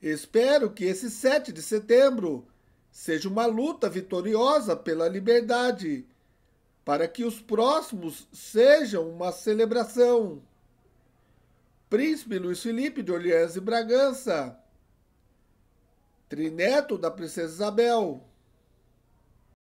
Espero que esse 7 de setembro seja uma luta vitoriosa pela liberdade, para que os próximos sejam uma celebração. Príncipe Luiz Felipe de Orleans e Bragança, trineto da Princesa Isabel.